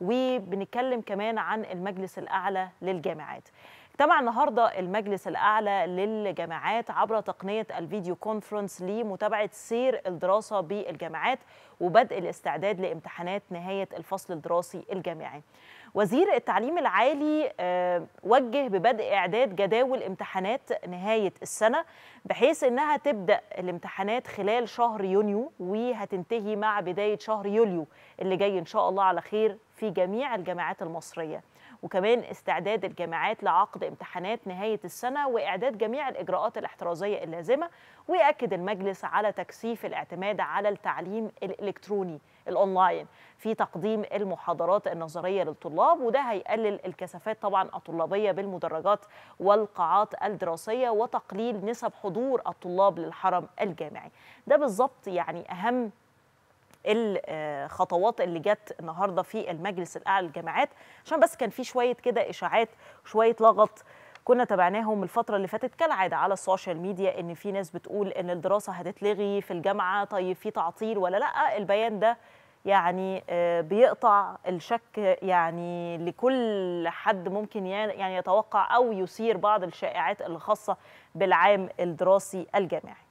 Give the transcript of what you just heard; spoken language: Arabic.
وبنتكلم كمان عن المجلس الأعلى للجامعات اجتمع النهارده المجلس الاعلى للجامعات عبر تقنيه الفيديو كونفرنس لمتابعه سير الدراسه بالجامعات وبدء الاستعداد لامتحانات نهايه الفصل الدراسي الجامعي. وزير التعليم العالي آه، وجه ببدء إعداد جداول امتحانات نهاية السنة بحيث أنها تبدأ الامتحانات خلال شهر يونيو وهتنتهي مع بداية شهر يوليو اللي جاي إن شاء الله على خير في جميع الجامعات المصرية وكمان استعداد الجامعات لعقد امتحانات نهاية السنة وإعداد جميع الإجراءات الاحترازية اللازمة ويأكد المجلس على تكثيف الاعتماد على التعليم الإلكتروني الأونلاين في تقديم المحاضرات النظرية للطلاب وده هيقلل الكثافات طبعا الطلابية العربية بالمدرجات والقاعات الدراسية وتقليل نسب حضور الطلاب للحرم الجامعي ده بالظبط يعني أهم الخطوات اللي جت النهارده في المجلس الاعلى للجامعات عشان بس كان في شويه كده اشاعات وشويه لغط كنا تابعناهم الفترة اللي فاتت كالعادة على السوشيال ميديا إن في ناس بتقول إن الدراسة هتتلغي في الجامعة طيب في تعطيل ولا لأ البيان ده يعني آه، بيقطع الشك يعني لكل حد ممكن يعني يتوقع أو يثير بعض الشائعات الخاصة بالعام الدراسي الجامعي